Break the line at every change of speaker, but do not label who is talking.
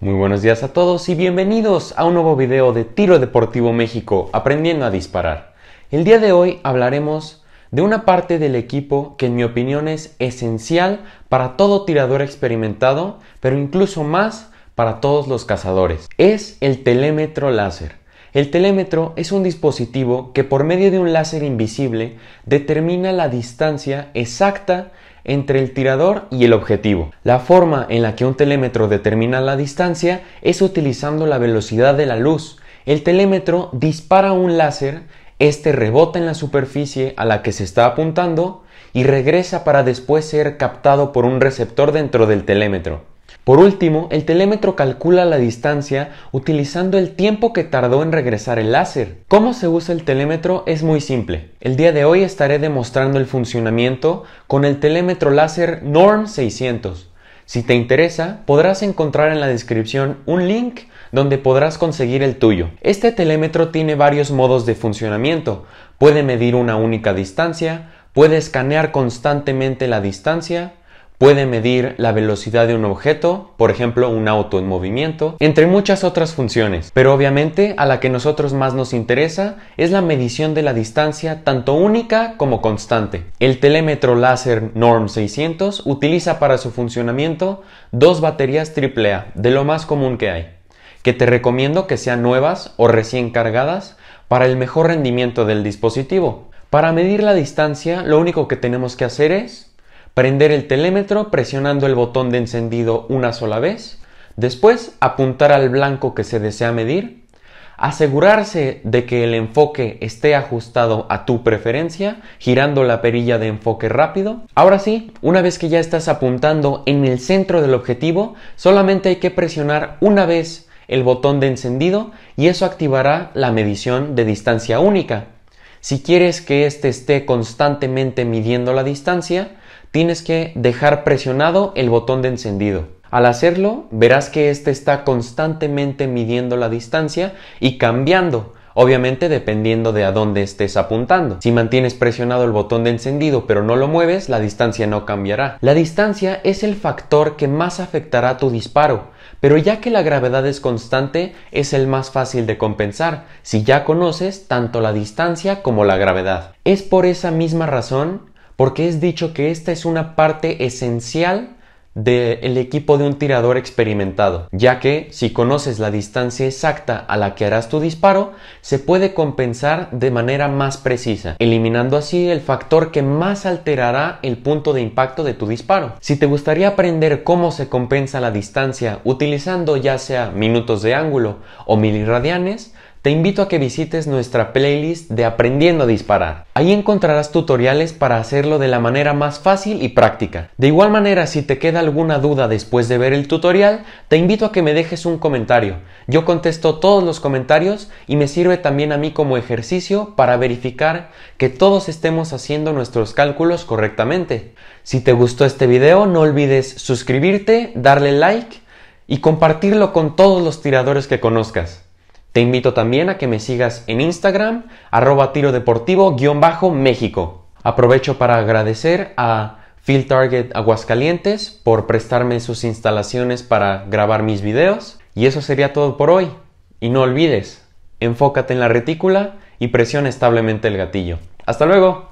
Muy buenos días a todos y bienvenidos a un nuevo video de Tiro Deportivo México, aprendiendo a disparar. El día de hoy hablaremos de una parte del equipo que en mi opinión es esencial para todo tirador experimentado, pero incluso más para todos los cazadores. Es el telémetro láser. El telémetro es un dispositivo que por medio de un láser invisible determina la distancia exacta entre el tirador y el objetivo. La forma en la que un telémetro determina la distancia es utilizando la velocidad de la luz. El telémetro dispara un láser, este rebota en la superficie a la que se está apuntando y regresa para después ser captado por un receptor dentro del telémetro. Por último, el telémetro calcula la distancia utilizando el tiempo que tardó en regresar el láser. ¿Cómo se usa el telémetro? Es muy simple. El día de hoy estaré demostrando el funcionamiento con el telémetro láser NORM 600. Si te interesa, podrás encontrar en la descripción un link donde podrás conseguir el tuyo. Este telémetro tiene varios modos de funcionamiento. Puede medir una única distancia, puede escanear constantemente la distancia, puede medir la velocidad de un objeto, por ejemplo un auto en movimiento, entre muchas otras funciones. Pero obviamente a la que nosotros más nos interesa es la medición de la distancia tanto única como constante. El telémetro láser NORM 600 utiliza para su funcionamiento dos baterías AAA, de lo más común que hay, que te recomiendo que sean nuevas o recién cargadas para el mejor rendimiento del dispositivo. Para medir la distancia, lo único que tenemos que hacer es prender el telémetro presionando el botón de encendido una sola vez, después apuntar al blanco que se desea medir, asegurarse de que el enfoque esté ajustado a tu preferencia, girando la perilla de enfoque rápido. Ahora sí, una vez que ya estás apuntando en el centro del objetivo, solamente hay que presionar una vez el botón de encendido y eso activará la medición de distancia única. Si quieres que éste esté constantemente midiendo la distancia, tienes que dejar presionado el botón de encendido. Al hacerlo, verás que este está constantemente midiendo la distancia y cambiando, obviamente dependiendo de a dónde estés apuntando. Si mantienes presionado el botón de encendido pero no lo mueves, la distancia no cambiará. La distancia es el factor que más afectará tu disparo, pero ya que la gravedad es constante, es el más fácil de compensar, si ya conoces tanto la distancia como la gravedad. Es por esa misma razón porque es dicho que esta es una parte esencial del equipo de un tirador experimentado, ya que si conoces la distancia exacta a la que harás tu disparo, se puede compensar de manera más precisa, eliminando así el factor que más alterará el punto de impacto de tu disparo. Si te gustaría aprender cómo se compensa la distancia utilizando ya sea minutos de ángulo o milirradianes, te invito a que visites nuestra playlist de Aprendiendo a Disparar. Ahí encontrarás tutoriales para hacerlo de la manera más fácil y práctica. De igual manera, si te queda alguna duda después de ver el tutorial, te invito a que me dejes un comentario. Yo contesto todos los comentarios y me sirve también a mí como ejercicio para verificar que todos estemos haciendo nuestros cálculos correctamente. Si te gustó este video, no olvides suscribirte, darle like y compartirlo con todos los tiradores que conozcas. Te invito también a que me sigas en Instagram, arroba tiro deportivo-méxico. Aprovecho para agradecer a Field Target Aguascalientes por prestarme sus instalaciones para grabar mis videos. Y eso sería todo por hoy. Y no olvides, enfócate en la retícula y presiona establemente el gatillo. ¡Hasta luego!